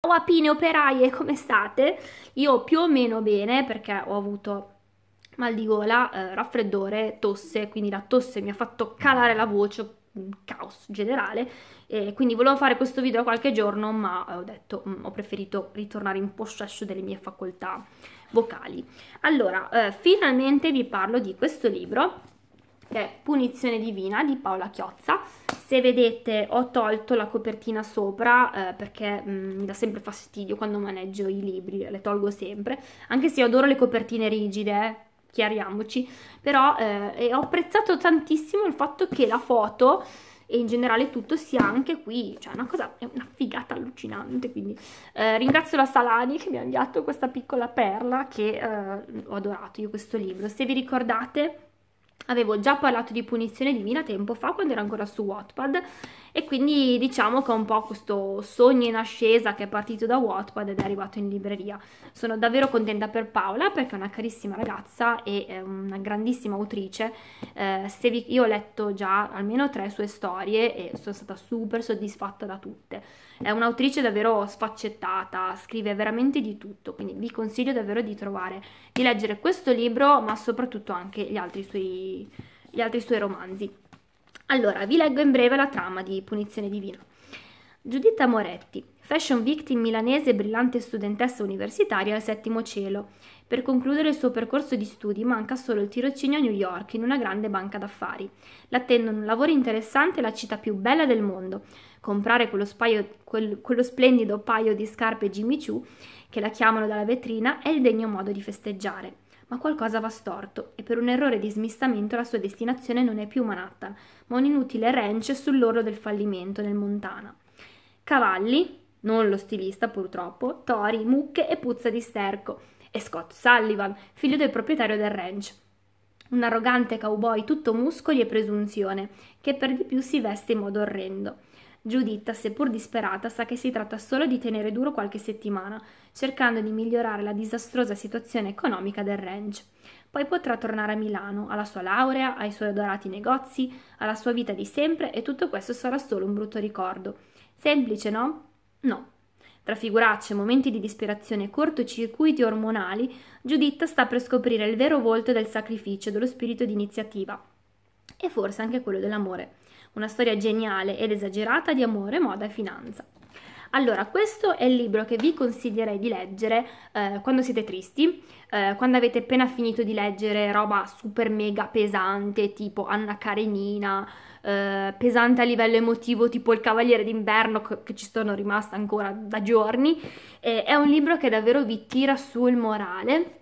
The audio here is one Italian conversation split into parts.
Ciao apine operaie, come state? Io più o meno bene perché ho avuto mal di gola, eh, raffreddore, tosse, quindi la tosse mi ha fatto calare la voce, un caos generale, e quindi volevo fare questo video qualche giorno ma ho detto, mh, mm, ho preferito ritornare in possesso delle mie facoltà vocali. Allora, eh, finalmente vi parlo di questo libro che è Punizione Divina di Paola Chiozza. Se vedete ho tolto la copertina sopra eh, perché mh, mm, mi dà sempre fastidio quando maneggio i libri, le tolgo sempre, anche se io adoro le copertine rigide, eh, chiariamoci, però eh, ho apprezzato tantissimo il fatto che la foto e in generale tutto sia anche qui, cioè una cosa, è una figata allucinante, quindi eh, ringrazio la Salani che mi ha inviato questa piccola perla che eh, ho adorato io questo libro, se vi ricordate avevo già parlato di punizione di Mila tempo fa quando era ancora su Wattpad e quindi diciamo che è un po' questo sogno in ascesa che è partito da Wattpad ed è arrivato in libreria. Sono davvero contenta per Paola perché è una carissima ragazza e una grandissima autrice. Eh, vi, io ho letto già almeno tre sue storie e sono stata super soddisfatta da tutte. È un'autrice davvero sfaccettata, scrive veramente di tutto, quindi vi consiglio davvero di trovare, di leggere questo libro ma soprattutto anche gli altri suoi, gli altri suoi romanzi. Allora, vi leggo in breve la trama di Punizione Divina. Giuditta Moretti, fashion victim milanese e brillante studentessa universitaria al settimo cielo. Per concludere il suo percorso di studi manca solo il tirocinio a New York in una grande banca d'affari. L'attendono un lavoro interessante e la città più bella del mondo. Comprare quello, spaio, quel, quello splendido paio di scarpe Jimmy Choo, che la chiamano dalla vetrina, è il degno modo di festeggiare ma qualcosa va storto e per un errore di smistamento la sua destinazione non è più Manhattan, ma un inutile ranch sull'orlo del fallimento nel Montana. Cavalli, non lo stilista purtroppo, tori, mucche e puzza di sterco. E Scott Sullivan, figlio del proprietario del ranch. Un arrogante cowboy tutto muscoli e presunzione, che per di più si veste in modo orrendo. Giuditta, seppur disperata, sa che si tratta solo di tenere duro qualche settimana cercando di migliorare la disastrosa situazione economica del ranch. Poi potrà tornare a Milano, alla sua laurea, ai suoi adorati negozi, alla sua vita di sempre e tutto questo sarà solo un brutto ricordo. Semplice, no? No. Tra figuracce, momenti di disperazione e cortocircuiti ormonali, Giuditta sta per scoprire il vero volto del sacrificio, dello spirito di iniziativa e forse anche quello dell'amore. Una storia geniale ed esagerata di amore, moda e finanza. Allora, questo è il libro che vi consiglierei di leggere eh, quando siete tristi, eh, quando avete appena finito di leggere roba super mega pesante, tipo Anna Karenina, eh, pesante a livello emotivo, tipo Il Cavaliere d'inverno, che ci sono rimasta ancora da giorni. Eh, è un libro che davvero vi tira sul morale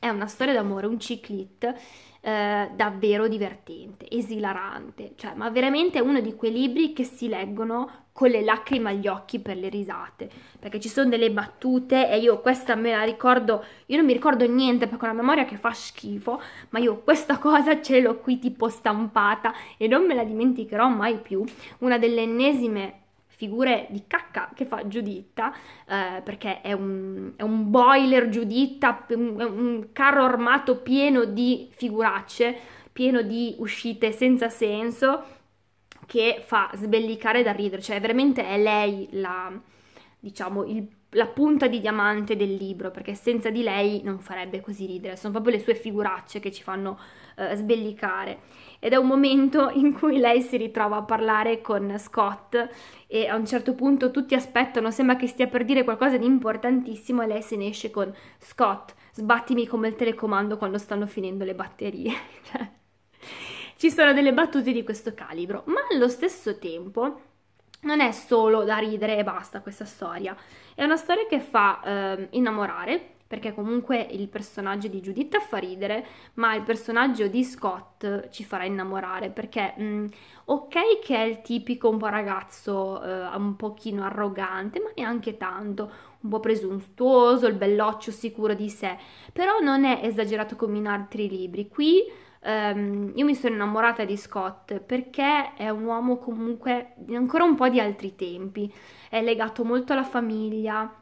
è una storia d'amore, un ciclit eh, davvero divertente, esilarante, cioè, ma veramente è uno di quei libri che si leggono con le lacrime agli occhi per le risate, perché ci sono delle battute e io questa me la ricordo, io non mi ricordo niente perché ho una memoria che fa schifo, ma io questa cosa ce l'ho qui tipo stampata e non me la dimenticherò mai più, una delle ennesime figure di cacca che fa Giuditta, eh, perché è un, è un, boiler Giuditta, un, un carro armato pieno di figuracce, pieno di uscite senza senso, che fa sbellicare da ridere, cioè veramente è lei la, diciamo, il la punta di diamante del libro, perché senza di lei non farebbe così ridere, sono proprio le sue figuracce che ci fanno eh, sbellicare. Ed è un momento in cui lei si ritrova a parlare con Scott e a un certo punto tutti aspettano, sembra che stia per dire qualcosa di importantissimo e lei se ne esce con Scott, sbattimi come il telecomando quando stanno finendo le batterie. Cioè, ci sono delle battute di questo calibro, ma allo stesso tempo non è solo da ridere e basta questa storia, è una storia che fa eh, innamorare, perché comunque il personaggio di Judith fa ridere, ma il personaggio di Scott ci farà innamorare, perché mh, mm, ok che è il tipico un po' ragazzo eh, un pochino arrogante, ma neanche tanto, un po' presuntuoso, il belloccio sicuro di sé, però non è esagerato come in altri libri, qui Um, io mi sono innamorata di Scott perché è un uomo comunque ancora un po' di altri tempi, è legato molto alla famiglia,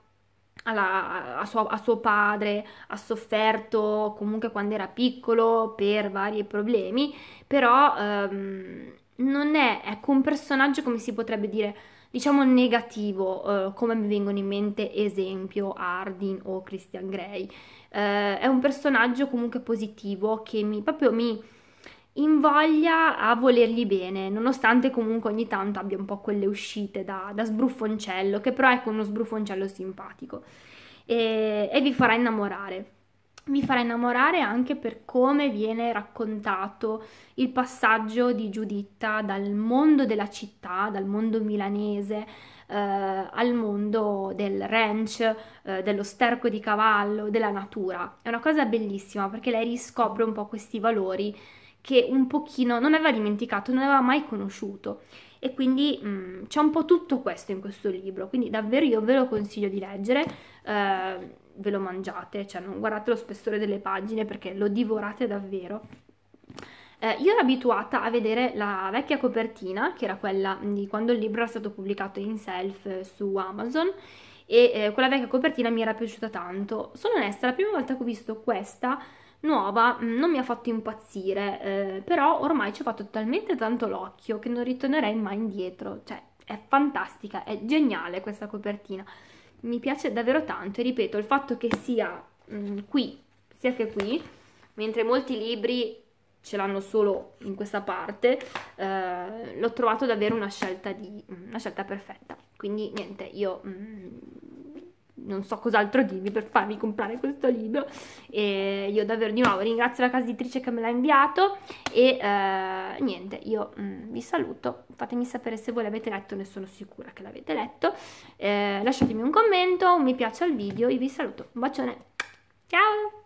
alla, a, suo, a, suo, padre, ha sofferto comunque quando era piccolo per vari problemi, però um, non è, ecco, un personaggio come si potrebbe dire diciamo negativo, eh, come mi vengono in mente esempio Ardin o Christian Grey. Eh, è un personaggio comunque positivo che mi proprio mi invoglia a volergli bene, nonostante comunque ogni tanto abbia un po' quelle uscite da, da sbruffoncello, che però è ecco uno sbruffoncello simpatico e, e vi farà innamorare mi farà innamorare anche per come viene raccontato il passaggio di Giuditta dal mondo della città, dal mondo milanese, eh, al mondo del ranch, eh, dello sterco di cavallo, della natura. È una cosa bellissima perché lei riscopre un po' questi valori che un pochino non aveva dimenticato, non aveva mai conosciuto e quindi mh, mm, c'è un po' tutto questo in questo libro, quindi davvero io ve lo consiglio di leggere, eh, ve lo mangiate, cioè non guardate lo spessore delle pagine perché lo divorate davvero. Eh, io ero abituata a vedere la vecchia copertina, che era quella di quando il libro era stato pubblicato in self eh, su Amazon, e eh, quella vecchia copertina mi era piaciuta tanto. Sono onesta, la prima volta che ho visto questa nuova mm, non mi ha fatto impazzire, eh, però ormai ci ho fatto talmente tanto l'occhio che non ritornerei mai indietro, cioè è fantastica, è geniale questa copertina, mi piace davvero tanto e ripeto il fatto che sia mh, mm, qui, sia che qui, mentre molti libri ce l'hanno solo in questa parte, eh, l'ho trovato davvero una scelta, di, mm, una scelta perfetta, quindi niente, io... Mh, non so cos'altro dirvi per farmi comprare questo libro e io davvero di nuovo ringrazio la casa editrice che me l'ha inviato e eh, niente, io mm, vi saluto, fatemi sapere se voi l'avete letto, ne sono sicura che l'avete letto, eh, lasciatemi un commento, un mi piace al video, io vi saluto, un bacione, ciao!